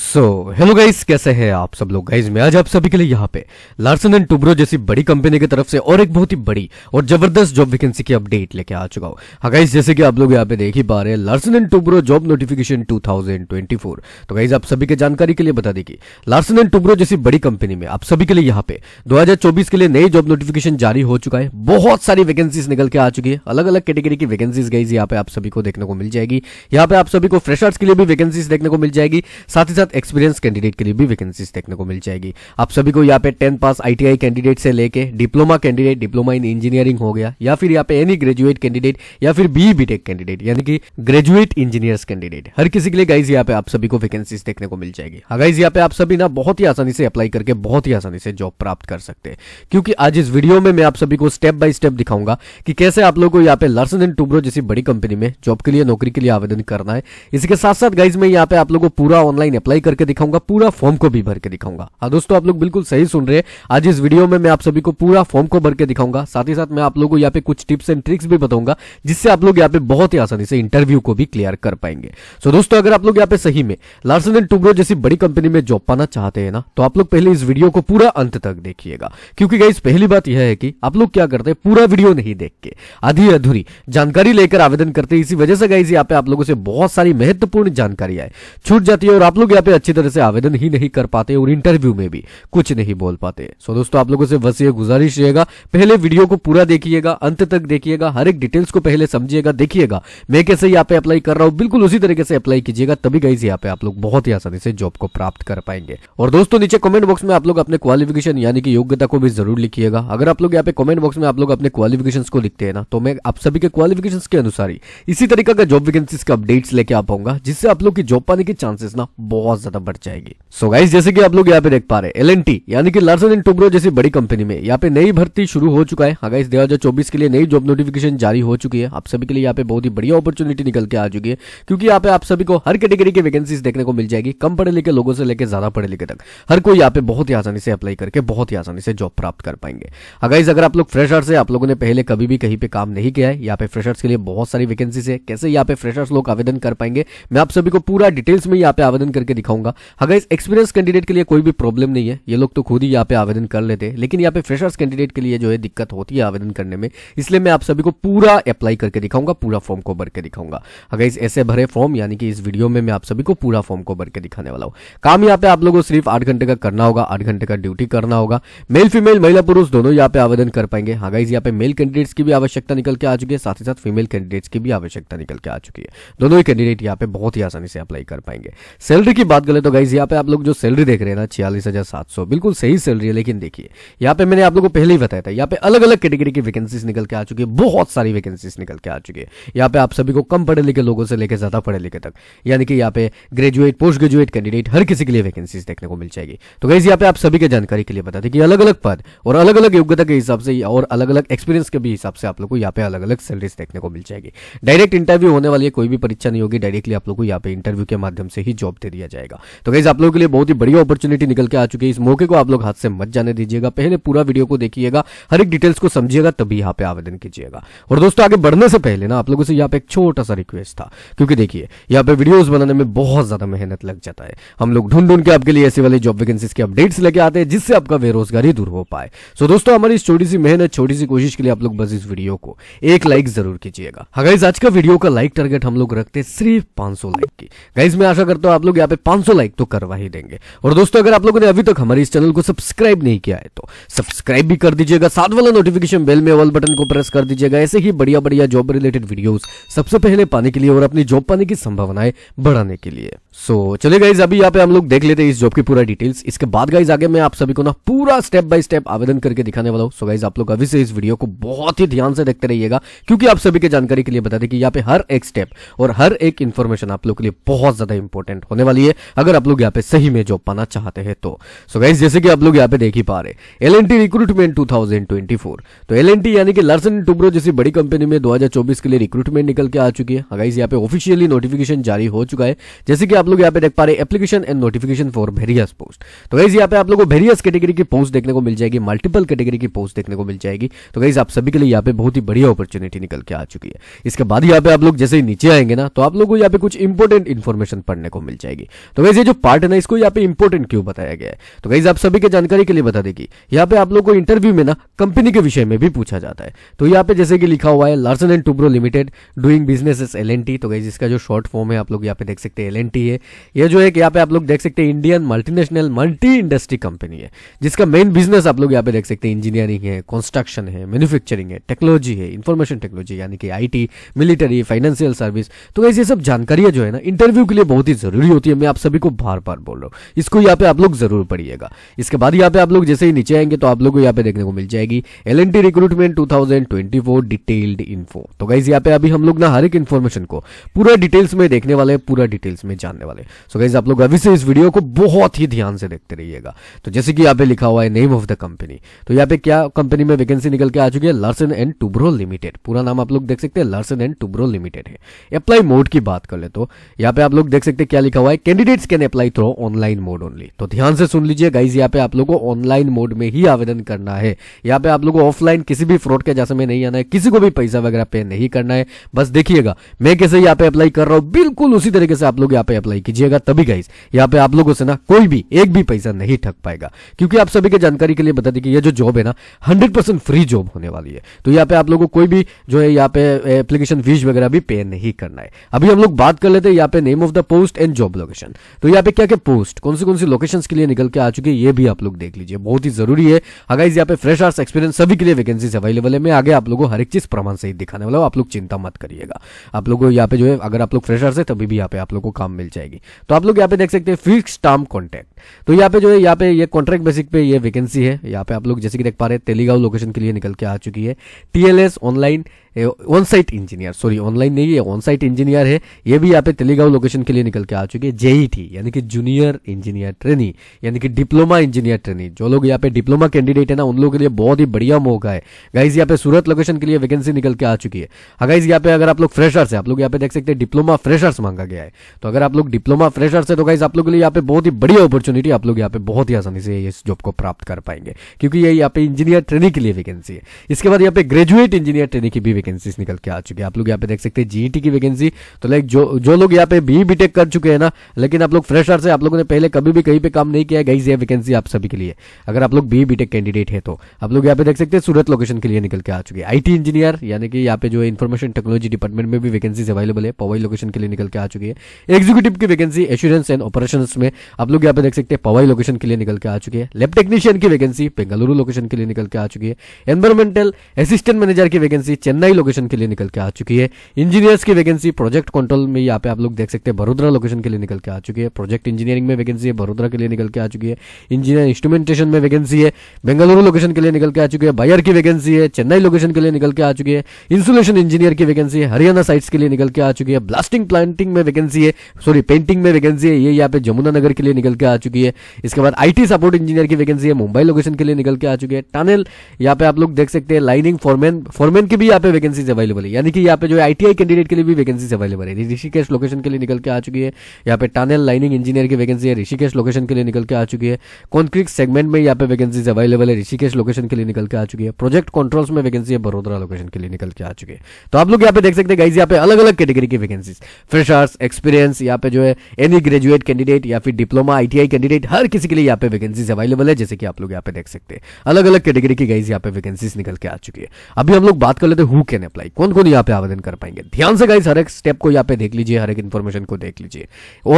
so hello guys कैसे हैं आप सब लोग गाइस मैं आज आप सभी के लिए यहाँ पे लार्सन एंड टुब्रो जैसी बड़ी कंपनी की तरफ से और एक बहुत ही बड़ी और जबरदस्त जॉब वैकेंसी की अपडेट लेके आ चुका हूँ हाँ गाइस जैसे कि आप लोग यहाँ पे देख ही पा रहे हैं Larsen and Toubro job notification 2024 तो गाइज आप सभी के जानकारी के लिए बता देगी लार्सन एंड टुब्रो जैसी बड़ी कंपनी में आप सभी के लिए यहाँ पे दो के लिए नई जॉब नोटिफिकेशन जारी हो चुका है बहुत सारी वैकेंसीज निकल के आ चुकी है अलग अलग कैटेगरी की वैकेंसीज गाइज यहाँ पे आप सभी को देखने को मिल जाएगी यहाँ पे आप सभी को फ्रेशर्स के लिए भी वैकेंसीज देखने को मिल जाएगी साथ ही साथ एक्सपीरियंस कैंडिडेट के लिए भी वैकेंसीज देखने को मिल जाएगी आप सभी को यहाँ पे टेंथ पास आईटीआई कैंडिडेट से लेके diploma candidate diploma in engineering हो गया या फिर यहाँ पे एनी ग्रेजुएट कैंडिडेट या फिर बी बी कैंडिडेट यानी कि ग्रेजुएट इंजीनियर्स कैंडिडेट हर किसी के लिए गाइज यहाँ पे आप सभी को वैकेंसीज देखने को मिल जाएगी गाइज हाँ यहाँ पे आप सभी ना बहुत ही आसानी से अप्लाई करके बहुत ही आसानी से जॉब प्राप्त कर सकते हैं क्योंकि आज इस वीडियो में मैं आप सभी को स्टेप बाय स्टेप दिखाऊंगा कि कैसे आप लोगों को यहाँ पे लर्सन एंड टूब्रो जैसी बड़ी कंपनी में जॉब के लिए नौकरी के लिए आवेदन करना है इसके साथ साथ गाइज में यहाँ पे आप लोगों को पूरा ऑनलाइन अप्लाई अप्लाई करके दिखाऊंगा पूरा फॉर्म को भी भर के दिखाऊंगा हाँ दोस्तों आप लोग बिल्कुल सही सुन रहे हैं आज इस वीडियो में मैं आप सभी को पूरा फॉर्म को भर के दिखाऊंगा साथ ही साथ मैं आप लोगों को यहाँ पे कुछ टिप्स एंड ट्रिक्स भी बताऊंगा जिससे आप लोग यहाँ पे बहुत ही आसानी से इंटरव्यू को भी क्लियर कर पाएंगे सो दोस्तों अगर आप लोग यहाँ पे सही में लार्सन एंड टूब्रो जैसी बड़ी कंपनी में जॉब पाना चाहते हैं ना तो आप लोग पहले इस वीडियो को पूरा अंत तक देखिएगा क्योंकि गई पहली बात यह है कि आप लोग क्या करते हैं पूरा वीडियो नहीं देख के आधी अधूरी जानकारी लेकर आवेदन करते हैं इसी वजह से गई आप लोगों से बहुत सारी महत्वपूर्ण जानकारी आए छूट जाती है और आप लोग पे अच्छी तरह से आवेदन ही नहीं कर पाते और इंटरव्यू में भी कुछ नहीं बोल पाते सो दोस्तों आप लोगों से बस ये गुजारिश रहेगा पहले वीडियो को पूरा देखिएगा अंत तक देखिएगा हर एक डिटेल्स को पहले समझिएगा देखिएगा मैं कैसे यहाँ पे अप्लाई कर रहा हूँ बिल्कुल उसी तरीके से अप्लाई कीजिएगा तभी गई यहाँ पे आप लोग बहुत ही आसानी से जॉब को प्राप्त कर पाएंगे और दोस्तों नीचे कॉमेंट बॉक्स में आप लोग अपने क्वालिफिकेशन यानी कि योग्यता को भी जरूर लिखिएगा अगर आप लोग यहाँ पे कॉमेंट बॉक्स में आप लोग अपने क्वालिफिकेशन को लिखते हैं ना तो मैं आप सभी के क्वालिफिकेशन के अनुसार इसी तरीके का जॉब वैकेंसी का अपडेट्स लेके आ पाऊंगा जिससे आप लोग की जॉब पाने के चांसेस ना बहुत बहुत ज्यादा बढ़ जाएगी सो so गाइस जैसे कि आप लोग यहाँ पे देख पा रहे एल एन टी यानी कि लार्सन एंड टुब्रो जैसी बड़ी कंपनी में यहाँ पे नई भर्ती शुरू हो चुका है अगर हाँ इस दो हजार चौबीस के लिए नई जॉब नोटिफिकेशन जारी हो चुकी है आप सभी के लिए यहाँ पे बहुत ही बढ़िया अपॉर्चुनिटी निकल के आ चुकी है क्योंकि यहाँ पे आप सभी को हर कैटेगरी की वैकेंसी देखने को मिल जाएगी कम पढ़े लिखे लोगों से लेकर ज्यादा पढ़े लिखे तक हर कोई यहाँ पे बहुत ही आसानी से अप्लाई करके बहुत ही आसानी से जॉब प्राप्त कर पाएंगे अगर हाँ अगर आप लोग फ्रेशर्स है आप लोगों ने पहले कभी भी कहीं पे काम नहीं किया है यहाँ पे फ्रेशर्स के लिए बहुत सारी वैकेंसी है कैसे यहाँ पे फ्रेशर्स लोग आवेदन कर पाएंगे मैं आप सभी को पूरा डिटेल्स में यहाँ पे आवेदन करके दिखाऊंगा अगर इस एक्सपीरियंस कैंडिडेट के लिए कोई भी प्रॉब्लम नहीं है ये लोग तो खुद ही यहाँ पे आवेदन कर लेते हैं लेकिन यहाँ पे फ्रेशर्स कैंडिडेट के लिए जो है दिक्कत होती है आवेदन करने में इसलिए मैं आप सभी को पूरा अप्लाई करके दिखाऊंगा पूरा फॉर्म को भर के दिखाऊंगा अगर इस ऐसे भरे फॉर्म यानी कि इस वीडियो में मैं आप सभी को पूरा फॉर्म को भर के दिखाने वाला हूँ काम यहाँ पे आप लोगों को सिर्फ आठ घंटे का करना होगा आठ घंटे का ड्यूटी करना होगा मेल फीमेल महिला पुरुष दोनों यहाँ पे आवेदन कर पाएंगे हाँ गाइज यहाँ पे मेल कैंडिडेट्स की भी आवश्यकता निकल के आ चुकी है साथ ही साथ फीमेल कैंडिडेट्स की भी आवश्यकता निकल के आ चुकी है दोनों ही कैंडिडेट यहाँ पे बहुत ही आसानी से अप्लाई कर पाएंगे सैलरी की बात करें तो गाइज यहाँ पे आप लोग जो सैलरी देख रहे हैं ना छियालीस हजार सात सौ बिल्कुल सही सैलरी है लेकिन देखिए यहाँ पे मैंने आप लोगों को पहले ही बताया था यहाँ पे अलग अलग कैटेगरी की वैकेंसीज निकल के आ चुकी है बहुत सारी वैकेंसीज निकल के आ चुकी है यहाँ पे आप सभी को कम पढ़े लिखे लोगों से लेकर ज्यादा पढ़े लिखे तक यानी कि यहाँ पे ग्रेजुएट पोस्ट ग्रेजुएट कैंडिडेट हर किसी के लिए वैकेंसीज देखने को मिल जाएगी तो गाइज यहाँ पे आप सभी के जानकारी के लिए बता दें कि अलग अलग पद और अलग अलग योग्यता के हिसाब से और अलग अलग एक्सपीरियंस के भी हिसाब से आप लोग को यहाँ पे अलग अलग सैलरीज देखने को मिल जाएगी डायरेक्ट इंटरव्यू होने वाली है कोई भी परीक्षा नहीं होगी डायरेक्टली आप लोग को यहाँ पे इंटरव्यू के माध्यम से ही जॉब दे दिया जाए जाएगा तो गाइज आप लोगों के लिए बहुत ही बढ़िया अपॉर्चुनिटी निकल के आ चुकी है इस मौके को आप लोग हाथ से मत जाने दीजिएगा पहले पूरा वीडियो को देखिएगा हर एक डिटेल्स को समझिएगा तभी यहाँ पे आवेदन कीजिएगा और दोस्तों आगे बढ़ने से पहले ना आप लोगों से यहाँ पे एक छोटा सा रिक्वेस्ट था क्योंकि देखिए यहाँ पे वीडियोज बनाने में बहुत ज्यादा मेहनत लग जाता है हम लोग ढूंढ ढूंढ के आपके लिए ऐसे वाले जॉब वैकेंसीज के अपडेट्स लेके आते हैं जिससे आपका बेरोजगारी दूर हो पाए सो दोस्तों हमारी इस छोटी सी मेहनत छोटी सी कोशिश के लिए आप लोग बस इस वीडियो को एक लाइक जरूर कीजिएगा हाँ गाइज आज का वीडियो का लाइक टारगेट हम लोग रखते हैं सिर्फ 500 लाइक की गाइज मैं आशा करता हूँ आप लोग यहाँ पे पांच सौ लाइक तो करवा ही देंगे और दोस्तों अगर आप लोगों ने अभी तक हमारे इस चैनल को सब्सक्राइब नहीं किया है तो सब्सक्राइब भी कर दीजिएगा साथ वाला नोटिफिकेशन बेल में ऑल बटन को प्रेस कर दीजिएगा ऐसे ही बढ़िया बढ़िया जॉब रिलेटेड वीडियो सबसे पहले पाने के लिए और अपनी जॉब पाने की संभावनाएं बढ़ाने के लिए सो so, चले गाइज अभी यहाँ पे हम लोग देख लेते हैं इस जॉब की पूरा डिटेल्स इसके बाद गाइज आगे मैं आप सभी को ना पूरा स्टेप बाय स्टेप आवेदन करके दिखाने वाला हूँ सो गाइज आप लोग अभी से इस वीडियो को बहुत ही ध्यान से देखते रहिएगा क्योंकि आप सभी के जानकारी के लिए बता दें कि यहाँ पे हर एक स्टेप और हर एक इन्फॉर्मेशन आप लोग के लिए बहुत ज्यादा इंपॉर्टेंट होने वाली है अगर आप लोग यहाँ पे सही में जॉब पाना चाहते हैं तो सो गाइज जैसे कि आप लोग यहाँ पे देख ही पा रहे L N T recruitment two तो एल एन टी यानी कि लार्सन टूब्रो जैसी बड़ी कंपनी में दो के लिए रिक्रूटमेंट निकल के आ चुकी है गाइज हाँ यहाँ पे ऑफिशियली नोटिफिकेशन जारी हो चुका है जैसे कि आप लोग यहाँ पे देख पा रहे application and notification for various post तो गाइज यहाँ पे आप लोगों को वेरियस कैटेगरी की पोस्ट देखने को मिल जाएगी मल्टीपल कैटेगरी की पोस्ट देखने को मिल जाएगी तो गाइज आप सभी के लिए यहाँ पे बहुत ही बढ़िया अपॉर्चुनिटी निकल के आ चुकी है इसके बाद यहाँ पे आप लोग जैसे ही नीचे आएंगे ना तो आप लोग को यहाँ पे कुछ इंपॉर्टेंट इन्फॉर्मेशन पढ़ने को मिल जाएगी तो गाइज ये जो पार्ट है ना इसको यहाँ पे इंपॉर्टेंट क्यों बताया गया है तो गाइज आप सभी के जानकारी के लिए बता देगी यहाँ पे आप लोग को इंटरव्यू में ना कंपनी के विषय में भी पूछा जाता है तो यहाँ पे जैसे कि लिखा हुआ है Larsen and Toubro limited doing business L N T तो गाइज इसका जो शॉर्ट फॉर्म है आप लोग यहाँ पे देख सकते हैं एल एन टी है ये जो है यहाँ पे आप लोग देख सकते हैं Indian multinational multi industry company है जिसका मेन बिजनेस आप लोग यहाँ पे देख सकते हैं इंजीनियरिंग है कंस्ट्रक्शन है मैन्युफैक्चरिंग है टेक्नोलॉजी है इन्फॉर्मेशन टेक्नोलॉजी यानी कि आई मिलिट्री फाइनेंशियल सर्विस तो ये सब जानकारियां जो है ना इंटरव्यू के लिए बहुत ही जरूरी होती है मैं आप सभी को बार बार बोल रहा हूँ इसको यहाँ पे आप लोग जरूर पढ़िएगा इसके बाद यहाँ पे आप लोग जैसे ही नीचे आएंगे तो आप लोग को यहाँ पे देखने को मिल जाएगी L N T recruitment two thousand twenty four detailed info तो गाइज यहाँ पे अभी हम लोग ना हर एक इन्फॉर्मेशन को पूरा डिटेल्स में देखने वाले हैं पूरा डिटेल्स में जानने करने वाले सो गाइज आप लोग अभी से इस वीडियो को बहुत ही ध्यान से देखते रहिएगा तो जैसे कि यहाँ पे लिखा हुआ है नेम ऑफ द कंपनी तो यहाँ पे क्या कंपनी में वैकेंसी निकल के आ चुकी है लर्सन एंड टूब्रो लिमिटेड पूरा नाम आप लोग देख सकते हैं लर्सन एंड टूब्रो लिमिटेड है अप्लाई मोड की बात कर ले तो यहाँ पे आप लोग देख सकते हैं क्या लिखा हुआ है candidates can apply through online mode only तो ध्यान से सुन लीजिए गाइज यहाँ पे आप लोग को ऑनलाइन मोड में ही आवेदन करना है यहाँ पे आप लोग ऑफलाइन किसी भी फ्रॉड के जैसे में नहीं आना है किसी को भी पैसा वगैरह पे नहीं करना है बस देखिएगा मैं कैसे यहाँ पे अप्लाई कर रहा हूँ बिल्कुल उसी तरीके से आप लोग यहाँ पे अप्लाई अप्लाई कीजिएगा तभी गाइज यहाँ पे आप लोगों से ना कोई भी एक भी पैसा नहीं ठक पाएगा क्योंकि आप सभी के जानकारी के लिए बता दें कि ये जो जॉब है ना हंड्रेड फ्री जॉब होने वाली है तो यहाँ पे आप लोगों को कोई भी जो है यहाँ पे एप्लीकेशन फीस वगैरह भी पे नहीं करना है अभी हम लोग बात कर लेते हैं यहाँ पे name of the post and job location तो यहाँ पे क्या क्या पोस्ट कौन सी कौन सी लोकेशन के लिए निकल के आ चुके हैं ये भी आप लोग देख लीजिए बहुत ही जरूरी है अगर हाँ यहाँ पे फ्रेश आर्स एक्सपीरियंस सभी के लिए वैकेंसीज अवेलेबल है मैं आगे आप लोगों को हर एक चीज प्रमाण से दिखाने वाला हूँ आप लोग चिंता मत करिएगा आप लोगों को यहाँ पे जो है अगर आप लोग फ्रेशर्स है तभी भी यहाँ पे आप लोग को काम मिल जाएगा जाएगी तो आप लोग यहाँ पे देख सकते हैं फिक्स टर्म कॉन्ट्रैक्ट तो यहाँ पे जो है यहाँ पे ये कॉन्ट्रैक्ट बेसिक पे ये वैकेंसी है यहाँ पे आप लोग जैसे कि देख पा रहे हैं तेलीगांव लोकेशन के लिए निकल के आ चुकी है TLS online on site engineer sorry online नहीं है ऑन साइट इंजीनियर है ये भी यहाँ पे तेलीगांव लोकेशन के लिए निकल के आ चुके हैं टी e यानी कि जूनियर इंजीनियर ट्रेनिंग यानी कि डिप्लोमा इंजीनियर ट्रेनिंग जो लोग यहाँ पे डिप्लोमा कैंडिडेट है ना उन लोगों के लिए बहुत ही बढ़िया मौका है गाइज यहाँ पे सूरत लोकेशन के लिए वैकेंसी निकल के आ चुकी है गाइज हाँ, यहाँ पे अगर आप लोग फ्रेशर्स है आप लोग यहाँ पे देख सकते हैं डिप्लोमा फ्रेशर्स मांगा गया है तो अगर आप लोग डिप्लोमा फ्रेशर्स है तो गाइज आप लोग के लिए यहाँ पे बहुत ही बढ़िया अपॉर्चुनिटी आप लोग यहाँ पे बहुत ही आसानी से इस जॉब को प्राप्त कर पाएंगे क्योंकि ये यहाँ पे इंजीनियर ट्रेनिंग के लिए वैकेंसी है इसके बाद यहाँ पे ग्रेजुएट इंजीनियर ट्रेनिंग की भी वैकेंसीज निकल के आ चुकी है आप लोग यहाँ पे देख सकते हैं जीईटी e की वैकेंसी तो लाइक जो जो लोग यहाँ पे बी बीटेक कर चुके हैं ना लेकिन आप लोग फ्रेशर से आप लोगों ने पहले कभी भी कहीं पे काम नहीं किया गई ये वैकेंसी आप सभी के लिए अगर आप लोग बी बीटेक कैंडिडेट है तो आप लोग यहाँ पे देख सकते हैं सूरत लोकेशन के लिए निकल के आ चुके है आईटी इंजीनियर यानी कि यहाँ पे जो इन्फॉर्मेशन टेक्नोलॉजी डिपार्टमेंट में भी वैकेंसीज अवेलेबल है पवाई लोकेशन के लिए निकल के आ चुकी है एग्जीक्यूटिव की वैकेंसी एश्योरेंस एंड ऑपरेशन में आप लोग यहाँ पे देख सकते हैं पवाई लोकेशन के लिए निकल के आ चुकी है लेब टेक्नीशियन की वैकेंसी बेंगलुरु लोकेशन के लिए निकल के आ चुकी है एनवायरमेंटल असिस्टेंट मैनेजर की वैकेंसी चेन्नई मुंबई लोकेशन के लिए निकल के आ चुकी है इंजीनियर्स की वैकेंसी प्रोजेक्ट कंट्रोल में यहाँ पे आप लोग देख सकते हैं बड़ोदरा लोकेशन के लिए निकल के आ चुकी है प्रोजेक्ट इंजीनियरिंग में वैकेंसी है बड़ोदरा के लिए निकल के आ चुकी है इंजीनियर इंस्ट्रूमेंटेशन में वैकेंसी है बेंगलुरु लोकेशन के लिए निकल के आ चुकी है बायर की वैकेंसी है चेन्नई लोकेशन के लिए निकल के आ चुकी है इंसुलेशन इंजीनियर की वैकेंसी है हरियाणा साइट्स के लिए निकल के आ चुकी है ब्लास्टिंग प्लांटिंग में वैकेंसी है सॉरी पेंटिंग में वैकेंसी है ये यहाँ पे जमुना नगर के लिए निकल के आ चुकी है इसके बाद आईटी सपोर्ट इंजीनियर की वैकेंसी है मुंबई लोकेशन के लिए निकल के आ चुकी है टनल यहाँ पे आप लोग देख सकते हैं लाइनिंग फॉरमैन फॉरमैन की भी यहाँ पे वैकेंसीज अवेलेबल है यानी कि यहाँ पे जो है आईटीआई कैंडिडेट के लिए भी वैकेंसीज अवेलेबल है ऋषिकेश लोकेशन के लिए निकल के आ चुकी है यहाँ पे टनल लाइनिंग इंजीनियर की वैकेंसी है ऋषिकेश लोकेशन के लिए निकल के आ चुकी है कॉन्क्रीट सेगमेंट में यहाँ पे वैकेंसीज अवेलेबल है ऋषिकेश लोकेशन के लिए निकल के आ चुकी है प्रोजेक्ट कंट्रोल्स में वैकेंसी है बड़ोदरा लोकेशन के लिए निकल के आ चुकी है तो आप लोग यहाँ पे देख सकते हैं गाइज यहाँ पे अलग अलग कैटेगरी की वैकेंसी फ्रेशर्स एक्सपीरियंस यहाँ पे जो है एनी ग्रेजुएट कैंडिडेट या फिर डिप्लोमा आईटीआई कैंडिडेट हर किसी के लिए यहाँ पे वैकेंसीज अवेलेबल है जैसे कि आप लोग यहाँ पे देख सकते हैं अलग अलग कैटेगरी की गाइज यहाँ पे वैकेंसीज निकल के आ चुकी है अभी हम लोग बात कर लेते हैं हु कैन अप्लाई कौन कौन यहाँ पे आवेदन कर पाएंगे ध्यान से गाइस हर एक स्टेप को यहाँ पे देख लीजिए हर एक इन्फॉर्मेशन को देख लीजिए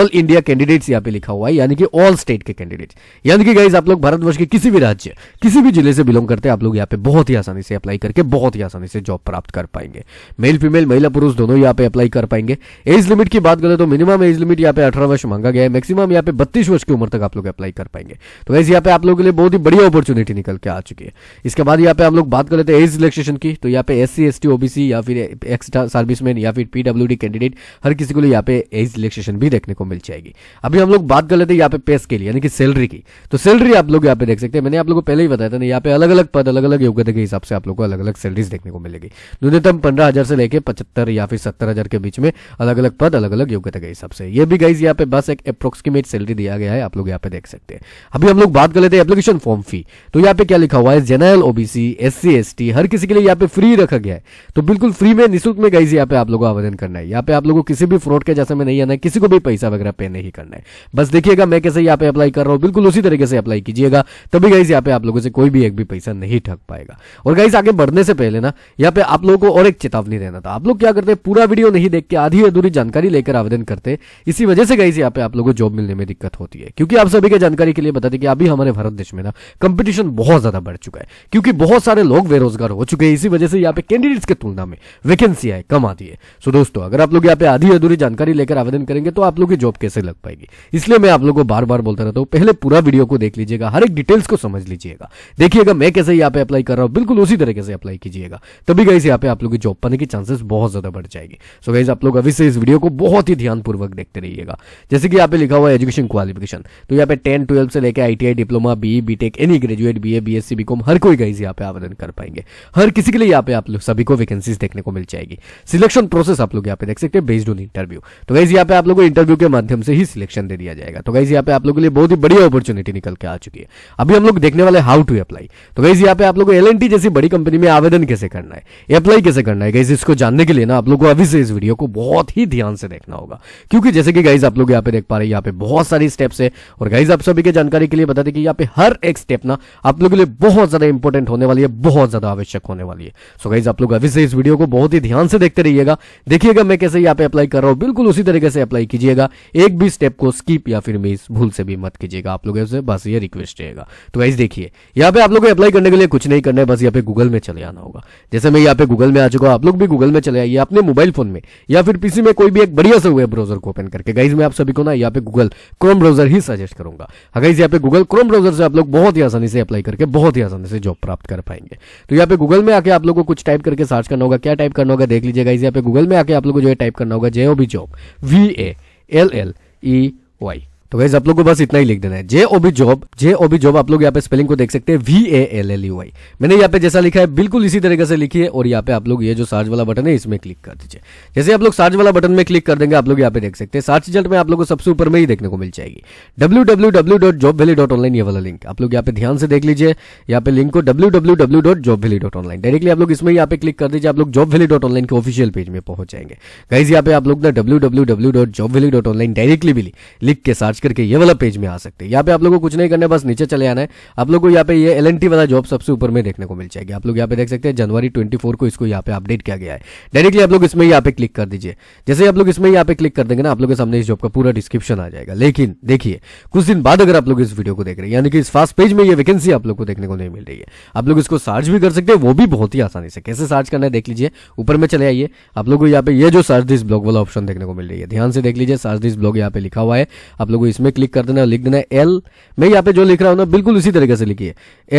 ऑल इंडिया कैंडिडेट्स यहाँ पे लिखा हुआ है यानी कि ऑल स्टेट के कैंडिडेट्स यानी कि गाइस आप लोग भारतवर्ष के किसी भी राज्य किसी भी जिले से बिलोंग करते हैं आप लोग यहाँ पे बहुत ही आसानी से अप्लाई करके बहुत ही आसानी से जॉब प्राप्त कर पाएंगे मेल फीमेल महिला पुरुष दोनों यहाँ पे अप्लाई कर पाएंगे एज लिमिट की बात करें तो मिनिमम एज लिमिट यहाँ पे अठारह वर्ष मांगा गया है मैक्सिमम यहाँ पे बत्तीस वर्ष की उम्र तक आप लोग अप्लाई कर पाएंगे तो वैसे यहाँ पे आप लोगों के लिए बहुत ही बढ़िया अपॉर्चुनिटी निकल के आ चुकी है इसके बाद यहाँ पे हम लोग बात कर लेते हैं एज रिलेक्सेशन की तो यहाँ पे एस सी टी ओबीसी या फिर एक्स्ट्रा सर्विसमैन या फिर पीडब्ल्यूडी कैंडिडेट हर किसी को लिए यहाँ पे एज रिलेक्सेशन भी देखने को मिल जाएगी अभी हम लोग बात कर लेते हैं यहाँ पे पेस के लिए यानी कि सैलरी की तो सैलरी आप लोग यहाँ पे देख सकते हैं मैंने आप लोगों को पहले ही बताया था ना यहाँ पे अलग अलग पद अलग अलग योग्यता के हिसाब से आप लोग को अलग अलग सैलरीज देखने को मिलेगी न्यूनतम पंद्रह हजार से लेकर पचहत्तर या फिर सत्तर हजार के बीच में अलग अलग पद अलग अलग योग्यता के हिसाब से ये भी गाइज यहाँ पे बस एक अप्रोक्सीमेट सैलरी दिया गया है आप लोग यहाँ पे देख सकते हैं अभी हम लोग बात कर लेते हैं एप्लीकेशन फॉर्म फी तो यहाँ पे क्या लिखा हुआ है जनरल ओबीसी एस सी हर किसी के लिए यहाँ पे फ्री रखा गया है तो बिल्कुल फ्री में निःशुल्क में गाइज यहाँ पे आप लोगों को आवेदन करना है यहाँ पे आप लोगों को किसी भी फ्रॉड के जैसे में नहीं आना है किसी को भी पैसा वगैरह पे नहीं करना है बस देखिएगा मैं कैसे यहाँ पे अप्लाई कर रहा हूँ बिल्कुल उसी तरीके से अप्लाई कीजिएगा तभी गाइज यहाँ पे आप लोगों से कोई भी एक भी पैसा नहीं ठग पाएगा और गाइज आगे बढ़ने से पहले ना यहाँ पे आप लोगों को और एक चेतावनी देना था आप लोग क्या करते हैं पूरा वीडियो नहीं देख के आधी अधूरी जानकारी लेकर आवेदन करते इसी वजह से गाइज यहाँ पे आप लोगों को जॉब मिलने में दिक्कत होती है क्योंकि आप सभी के जानकारी के लिए बता दें कि अभी हमारे भारत देश में ना कंपटीशन बहुत ज्यादा बढ़ चुका है क्योंकि बहुत सारे लोग बेरोजगार हो चुके हैं इसी वजह से यहाँ पे कैंडिडेट कैंडिडेट्स के तुलना में वैकेंसी आए कम आती है सो so दोस्तों अगर आप लोग यहाँ पे आधी अधूरी जानकारी लेकर आवेदन करेंगे तो आप लोग की जॉब कैसे लग पाएगी इसलिए मैं आप लोग को बार बार बोलता रहता हूँ पहले पूरा वीडियो को देख लीजिएगा हर एक डिटेल्स को समझ लीजिएगा देखिएगा मैं कैसे यहाँ पे अप्लाई कर रहा हूँ बिल्कुल उसी तरीके से अप्लाई कीजिएगा तभी गाइस यहाँ पे आप लोग की जॉब पाने की चांसेस बहुत ज्यादा बढ़ जाएगी सो गाइज आप लोग अभी से इस वीडियो को बहुत ही ध्यानपूर्वक देखते रहिएगा जैसे कि यहाँ पे लिखा हुआ है एजुकेशन क्वालिफिकेशन तो यहाँ पे टेन ट्वेल्व से लेकर ITI diploma B BTech any graduate B B A BA BSc BCom हर कोई गाइज यहाँ पे आवेदन कर पाएंगे हर किसी के लिए यहाँ पे आप लोग सभी सभी को वैकेंसीज देखने को मिल जाएगी सिलेक्शन प्रोसेस आप लोग यहाँ पे देख सकते हैं बेस्ड ऑन इंटरव्यू तो गाइज यहाँ पे आप लोगों को इंटरव्यू के माध्यम से ही सिलेक्शन दे दिया जाएगा तो गाइज यहाँ पे आप लोगों के लिए बहुत ही बढ़िया अपॉर्चुनिटी निकल के आ चुकी है अभी हम लोग देखने वाले हाउ टू अप्लाई तो गाइज यहाँ पे आप लोगों को एल जैसी बड़ी कंपनी में आवेदन कैसे करना है अप्लाई कैसे करना है गाइज इसको जानने के लिए ना आप लोगों को अभी से इस वीडियो को बहुत ही ध्यान से देखना होगा क्योंकि जैसे कि गाइज आप लोग यहाँ पे देख पा रहे हैं यहाँ पे बहुत सारी स्टेप्स है और गाइज आप सभी के जानकारी के लिए बता दें कि यहाँ पे हर एक स्टेप ना आप लोगों के लिए बहुत ज्यादा इंपॉर्टेंट होने वाली है बहुत ज्यादा आवश्यक होने वाली है सो गाइज आप लोग होगा वैसे इस वीडियो को बहुत ही ध्यान से देखते रहिएगा देखिएगा मैं कैसे यहाँ पे अप्लाई कर रहा हूँ बिल्कुल उसी तरीके से अप्लाई कीजिएगा एक भी स्टेप को स्कीप या फिर मिस भूल से भी मत कीजिएगा आप लोगों से बस ये रिक्वेस्ट रहेगा तो गाइज देखिए यहाँ पे आप लोग को अप्लाई करने के लिए कुछ नहीं करना है बस यहाँ पे गूगल में चले आना होगा जैसे मैं यहाँ पे गूगल में आ चुका हूँ आप लोग भी गूगल में चले आइए अपने मोबाइल फोन में या फिर पीसी में कोई भी एक बढ़िया से वेब ब्राउजर को ओपन करके गाइज मैं आप सभी को ना यहाँ पे गूगल क्रोम ब्राउजर ही सजेस्ट करूंगा अगर हाँ इस यहाँ पे गूगल क्रोम ब्राउजर से आप लोग बहुत ही आसानी से अप्लाई करके बहुत ही आसानी से जॉब प्राप्त कर पाएंगे तो यहाँ पे गूगल में आके आप लोगों को कुछ टाइप करके करके सर्च करना होगा क्या टाइप करना होगा देख लीजिएगा इस यहाँ पे गूगल में आके आप लोग को जो है टाइप करना होगा J O B job V A L L E Y तो वैसे आप लोग को बस इतना ही लिख देना है जे ओबी जॉब जे ओबी जॉब आप लोग यहाँ पे स्पेलिंग को देख सकते हैं V A L L U I मैंने यहाँ पे जैसा लिखा है बिल्कुल इसी तरीके से लिखी है और यहाँ पे आप लोग ये जो सर्च वाला बटन है इसमें क्लिक कर दीजिए जैसे आप लोग सर्च वाला बटन में क्लिक कर देंगे आप लोग यहाँ पे देख सकते हैं सर्च रिजल्ट में आप लोग को सबसे ऊपर में ही देखने को मिल जाएगी W W W dot job valley dot online ये वाला लिंक आप लोग यहाँ पे ध्यान से देख लीजिए यहाँ पे लिंक को W W W dot job valley dot online directly आप लोग इसमें यहाँ पे क्लिक कर दीजिए आप लोग जॉब वैली डॉट ऑनलाइन के ऑफिशियल पेज में पहुंच जाएंगे गाइज यहाँ पे आप लोग ना W W W dot job valley dot online directly भी लिख के सर्च करके ये वाला पेज में आ सकते हैं यहाँ पे आप लोगों को कुछ नहीं करना है बस नीचे चले आना है आप लोगों को यहाँ पे ये एल वाला जॉब सबसे ऊपर में देखने को मिल जाएगी आप लोग यहाँ पे देख सकते हैं जनवरी ट्वेंटी को इसको यहाँ पे अपडेट किया गया है डायरेक्टली आप लोग इसमें यहाँ पे क्लिक कर दीजिए जैसे आप लोग इसमें यहाँ पे क्लिक कर देंगे ना आप लोगों के सामने इस जॉब का पूरा डिस्क्रिप्शन आ जाएगा लेकिन देखिए कुछ दिन बाद अगर आप लोग इस वीडियो को देख रहे हैं यानी कि इस फास्ट पेज में ये वैकेंसी आप लोग को देखने को नहीं मिल रही है आप लोग इसको सर्च भी कर सकते हैं वो भी बहुत ही आसानी से कैसे सर्च करना है देख लीजिए ऊपर में चले आइए आप लोगों को यहाँ पे ये जो सर्च दिस ब्लॉग वाला ऑप्शन देखने को मिल रही है ध्यान से देख लीजिए सर्च दिस ब्लॉग यहाँ पे लिखा हुआ है आप लोग होगी इसमें क्लिक कर देना लिख देना एल मैं यहाँ पे जो लिख रहा हूँ ना बिल्कुल उसी तरीके से लिखिए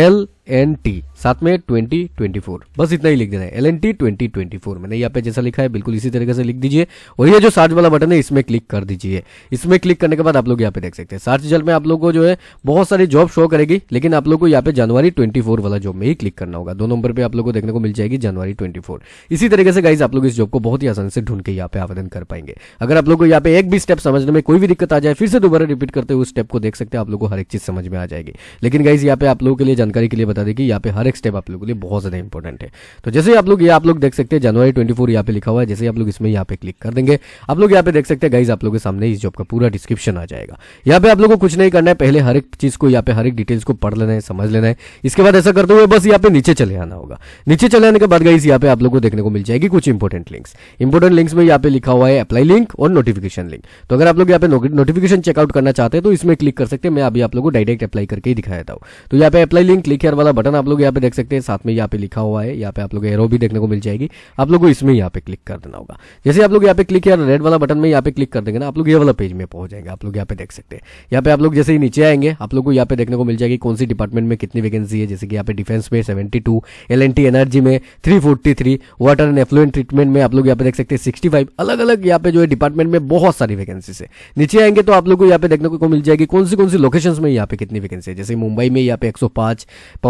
एल एन टी साथ में ट्वेंटी ट्वेंटी फोर बस इतना ही लिख देना है L N T twenty twenty four मैंने यहाँ पे जैसा लिखा है बिल्कुल इसी तरीके से लिख दीजिए और ये जो सर्च वाला बटन है इसमें क्लिक कर दीजिए इसमें क्लिक करने के बाद आप लोग यहाँ पे देख सकते हैं सर्च जल में आप लोग को जो है बहुत सारी जॉब शो करेगी लेकिन आप लोग को यहाँ पे जनवरी ट्वेंटी फोर वाला जॉब में ही क्लिक करना होगा दो नंबर पर आप लोग को देखने को मिल जाएगी जनवरी ट्वेंटी फोर इसी तरीके से गाइज आप लोग इस जॉब को बहुत ही आसानी से ढूंढ के यहाँ पे आवेदन कर पाएंगे अगर आप लोग को यहाँ पे एक भी स्टेप समझने में कोई भी दिक्कत आ जाए फिर से दोबारा रिपीट करते हुए उस स्टेप को देख सकते हैं आप लोग को हर एक चीज समझ में आ जाएगी लेकिन गाइज यहाँ पे आप लोगों के लिए जानकारी के लिए बता दें कि यहाँ पे हर एक स्टेप आप लोगों के लिए बहुत ज़्यादा इंपॉर्टेंट है तो जैसे आप लोग ये आप लोग देख सकते हैं जनवरी ट्वेंटी फोर यहाँ पे लिखा हुआ है जैसे आप लोग इसमें यहाँ पे क्लिक कर देंगे आप लोग यहाँ पे देख सकते हैं गाइज आप लोगों के सामने इस जॉब का पूरा डिस्क्रिप्शन आ जाएगा यहाँ पे आप लोगों को कुछ नहीं करना है पहले हर एक चीज़ को यहाँ पे हर एक डिटेल्स को पढ़ लेना है समझ लेना है इसके बाद ऐसा करते हुए बस यहाँ पे नीचे चले आना होगा नीचे चले आने के बाद गाइज यहाँ पे आप लोग को देखने को मिल जाएगी कुछ इंपॉर्टेंट लिंक्स इंपॉर्टेंट लिंक्स में यहाँ पे लिखा हुआ है अप्लाई लिंक और नोटिफिकेशन लिंक तो अगर आप लोग यहाँ पे नोटिफिकेशन चेकआउट करना चाहते हैं तो इसमें क्लिक कर सकते हैं मैं अभी आप लोगों को डायरेक्ट अप्लाई करके ही दिखाया था तो यहाँ पे अप्लाई लिंक क्लिक किया वाला बटन आप लोग यहाँ पे देख सकते हैं साथ में यहाँ पे लिखा हुआ है यहाँ पे आप लोग एरो भी देखने को मिल जाएगी आप लोग को इसमें यहाँ पे क्लिक कर देना होगा जैसे आप लोग यहाँ पे क्लिक किया रेड वाला बटन में यहाँ पे क्लिक कर देंगे ना आप लोग ये वाला पेज में पहुंच जाएंगे आप लोग यहाँ पे देख सकते हैं यहाँ पे आप लोग जैसे ही नीचे आएंगे आप लोग को यहाँ पे देखने को मिल जाएगी कौन सी डिपार्टमेंट में कितनी वैकेंसी है जैसे कि यहाँ पे डिफेंस में सेवेंटी टू एल एनर्जी में three forty three water and effluent treatment में आप लोग यहाँ पे देख सकते हैं सिक्सटी फाइव अलग अलग यहाँ पे जो है डिपार्टमेंट में बहुत सारी वैकेंसी है नीचे आएंगे तो आप लोग को यहाँ पे देखने को मिल जाएगी कौन सी कौन सी लोकेशन में यहाँ पे कितनी वैकेंसी है जैसे मुंबई में यहाँ पे एक सौ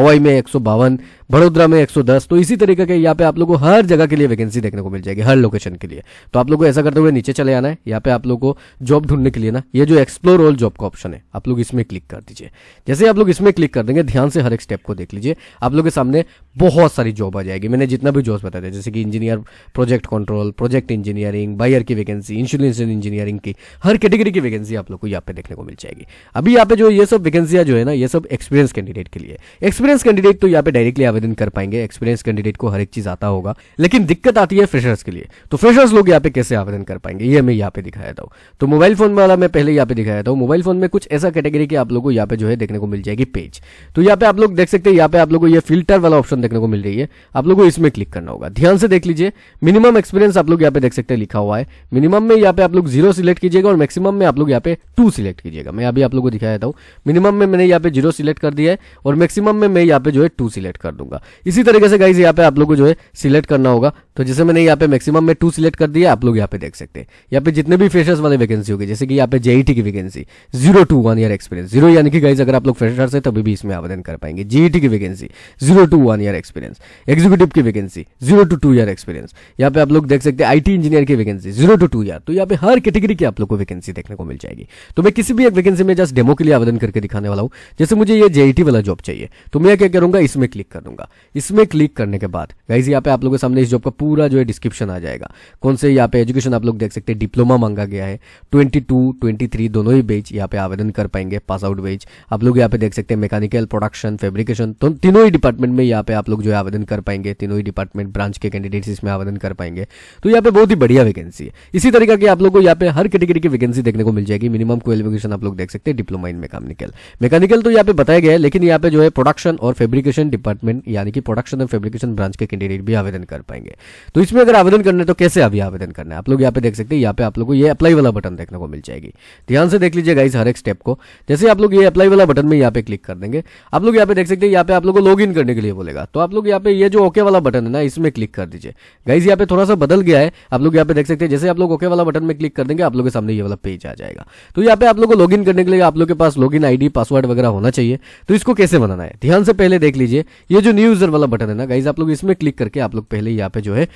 हवाई में एक बड़ोदरा में 110 तो इसी तरीके के यहाँ पे आप लोग को हर जगह के लिए वैकेंसी देखने को मिल जाएगी हर लोकेशन के लिए तो आप लोग को ऐसा करते हुए नीचे चले आना है यहाँ पे आप लोग को जॉब ढूंढने के लिए ना ये जो एक्सप्लोर ऑल जॉब का ऑप्शन है आप लोग इसमें क्लिक कर दीजिए जैसे आप लोग इसमें क्लिक कर देंगे ध्यान से हर एक स्टेप को देख लीजिए आप लोग के सामने बहुत सारी जॉब आ जाएगी मैंने जितना भी जॉब बताया जैसे कि engineer project control project engineering buyer की वैकेंसी इंश्योरेंस इंजीनियरिंग की हर कैटेगरी की वैकेंसी आप लोग को यहाँ पे देखने को मिल जाएगी अभी यहाँ पे जो ये सब वैकेंसियां जो है ना ये सब एक्सपीरियंस कैंडिडेट के लिए एक्सपीरियंस एक्सपीरियंस कैंडिडेट तो यहाँ पे डायरेक्टली आवेदन कर पाएंगे एक्सपीरियंस कैंडिडेट को हर एक चीज आता होगा लेकिन दिक्कत आती है फ्रेशर्स के लिए तो फ्रेशर्स लोग यहाँ पे कैसे आवेदन कर पाएंगे ये मैं यहाँ पे दिखाया था तो मोबाइल फोन वाला मैं पहले यहाँ पे दिखाया था मोबाइल फोन में कुछ ऐसा कैटेगरी के आप लोगों को यहाँ पे जो है देखने को मिल जाएगी पेज तो यहाँ पे आप लोग देख सकते हैं यहाँ पे आप लोग को ये फिल्टर वाला ऑप्शन देखने को मिल रही है आप लोग को इसमें क्लिक करना होगा ध्यान से देख लीजिए मिनिमम एक्सपीरियंस आप लोग यहाँ पे देख सकते हैं लिखा हुआ है मिनिमम में यहाँ पे आप लोग जीरो सिलेक्ट कीजिएगा और मैक्सिमम में आप लोग यहाँ पे टू सिलेक्ट कीजिएगा मैं अभी आप लोग को दिखाया था मिनिमम में मैंने यहाँ पे जीरो सिलेक्ट कर दिया है और मैक्सिमम में मैं यहाँ पे जो है टू सिलेक्ट कर दूंगा इसी तरीके से गाइज यहाँ पे आप लोग को जो है सिलेक्ट करना होगा तो जैसे मैंने यहाँ पे मैक्सिमम में टू सिलेक्ट कर दिया आप लोग यहाँ पे देख सकते हैं यहाँ पे जितने भी फ्रेशर्स वाले वैकेंसी होगी जैसे कि यहाँ पे जेईटी e की vacancy zero to one year experience zero यानी कि गाइज अगर आप लोग फ्रेशर्स है तभी भी इसमें आवेदन कर पाएंगे जीईटी e की vacancy zero to one year experience executive की vacancy zero to two year experience यहाँ पे आप लोग देख सकते हैं आईटी इंजीनियर की vacancy zero to two year तो यहाँ पे हर कैटेगरी की आप लोग को वैकेंसी देखने को मिल जाएगी तो मैं किसी भी एक वैकेंसी में जस्ट डेमो के लिए आवेदन करके दिखाने वाला हूँ जैसे मुझे ये जेईटी e वाला जॉब चाहिए तो मैं क्या करूंगा इसमें क्लिक कर दूंगा इसमें क्लिक करने के बाद गाइज यहाँ पे आप लोगों के सामने इस जॉब का पूरा जो है डिस्क्रिप्शन आ जाएगा कौन से यहाँ पे एजुकेशन आप लोग देख सकते हैं डिप्लोमा मांगा गया है ट्वेंटी टू ट्वेंटी थ्री दोनों ही बेच यहाँ पे आवेदन कर पाएंगे पास आउट बेच आप लोग यहाँ पे देख सकते हैं मैकेनिकल प्रोडक्शन फेब्रिकेशन तो तीनों ही डिपार्टमेंट में यहाँ पे आप लोग जो है आवेदन कर पाएंगे तीनों ही डिपार्टमेंट ब्रांच के कैंडिडेट्स इसमें आवेदन कर पाएंगे तो यहाँ पे बहुत ही बढ़िया वैकेंसी है इसी तरीके की आप लोग को यहाँ पे हर कैटेगरी की वैकेंसी देखने को मिल जाएगी मिनिमम क्वालिफिकेशन आप लोग देख सकते हैं डिप्लोमा इन मैकेनिकल मैकेनिकल तो यहाँ पे बताया गया है लेकिन यहाँ पे जो है प्रोडक्शन प्रोडक्शन और फेब्रिकेशन डिपार्टमेंट यानी कि प्रोडक्शन एंड फेब्रिकेशन ब्रांच के कैंडिडेट भी आवेदन कर पाएंगे तो इसमें अगर आवेदन करने तो कैसे अभी आवेदन करना है आप लोग यहाँ पे देख सकते हैं यहाँ पे आप लोग को ये अप्लाई वाला बटन देखने को मिल जाएगी ध्यान से देख लीजिएगा इस हर एक स्टेप को जैसे आप लोग ये अप्लाई वाला बटन में यहाँ पे क्लिक कर देंगे आप लोग यहाँ पे देख सकते हैं यहाँ पे आप लोग को लॉग करने के लिए बोलेगा तो आप लोग यहाँ पे ये जो ओके वाला बटन है ना इसमें क्लिक कर दीजिए गाइज यहाँ पे थोड़ा सा बदल गया है आप लोग यहाँ पे देख सकते हैं जैसे आप लोग ओके वाला बटन में क्लिक कर देंगे आप लोग के सामने ये वाला पेज आ जाएगा तो यहाँ पे आप लोग को लॉग करने के लिए आप लोग के पास लॉग इन आईडी पासवर्ड वगैरह होना चाहिए तो इसको कैसे बनाना है ध्यान से पहले देख लीजिए ये जो न्यू यूज़र वाला बटन है ना गाइज आप लोग इसमें क्लिक करके आप लोग पहले यहाँ पे जो है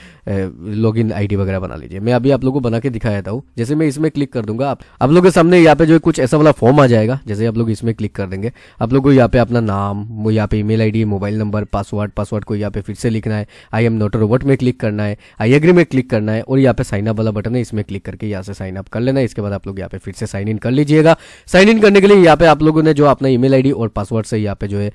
लॉग इन वगैरह बना लीजिए मैं अभी आप लोग को बना के दिखाया था जैसे मैं इसमें क्लिक कर दूंगा आप, आप लोग के सामने यहाँ पे जो है कुछ ऐसा वाला फॉर्म आ जाएगा जैसे आप लोग इसमें क्लिक कर देंगे आप लोग को यहाँ पे अपना नाम यहाँ पे ईमेल आई मोबाइल नंबर पासवर्ड पासवर्ड को यहाँ पे फिर से लिखना है आई एम नोटर वोट में क्लिक करना है आई एग्री में क्लिक करना है और यहाँ पे साइन अप वाला बटन है इसमें क्लिक करके यहाँ से साइन अप कर लेना है इसके बाद आप लोग यहाँ पे फिर से साइन इन कर लीजिएगा साइन इन करने के लिए यहाँ पे आप लोगों ने जो अपना ईमेल आईडी और पासवर्ड से यहाँ पे जो है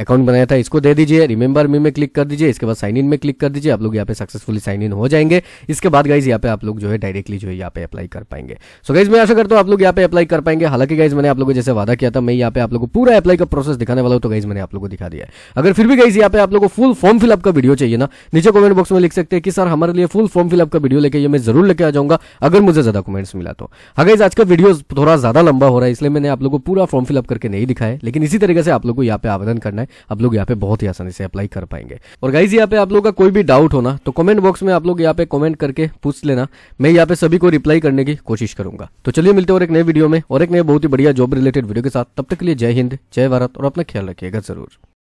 अकाउंट बनाया था इसको दे दीजिए रिमेंबर मी में क्लिक कर दीजिए इसके बाद साइन इन में क्लिक कर दीजिए आप लोग यहाँ पे सक्सेसफुली साइन इन हो जाएंगे इसके बाद गाइज यहाँ पे आप लोग जो है डायरेक्टली जो है यहाँ पे अप्लाई कर पाएंगे सो गाइज मैं ऐसा करता हूँ आप लोग यहाँ पे अप्लाई कर पाएंगे हालांकि गाइज मैंने आप लोगों को जैसे वादा किया था मैं यहाँ पे आप लोग को पूरा अप्लाई का प्रोसेस दिखाने वाला हूँ तो गाइज मैंने आप लोगों को दिखा दिया अगर फिर भी गाइज यहाँ पे आप लोग को फुल फॉर्म फिलअप का वीडियो चाहिए ना नीचे कमेंट बॉक्स में लिख सकते हैं कि सर हमारे लिए फुल फॉर्म फिलअप का वीडियो लेके ये मैं जरूर लेके आ जाऊंगा अगर मुझे ज्यादा कमेंट्स मिला तो हाँ गाइज आज का वीडियो थोड़ा ज्यादा लंबा हो रहा है इसलिए मैंने आप लोग को पूरा फॉर्म फिलअप करके नहीं दिखाया लेकिन इसी तरीके से आप लोगों को यहाँ पे आवेदन करना है है आप लोग यहाँ पे बहुत ही आसानी से अप्लाई कर पाएंगे और गाइज यहाँ पे आप लोग का कोई भी डाउट होना तो कमेंट बॉक्स में आप लोग यहाँ पे कमेंट करके पूछ लेना मैं यहाँ पे सभी को रिप्लाई करने की कोशिश करूंगा तो चलिए मिलते और एक नए वीडियो में और एक नए बहुत ही बढ़िया जॉब रिलेटेड वीडियो के साथ तब तक के लिए जय हिंद जय भारत और अपना ख्याल रखिएगा जरूर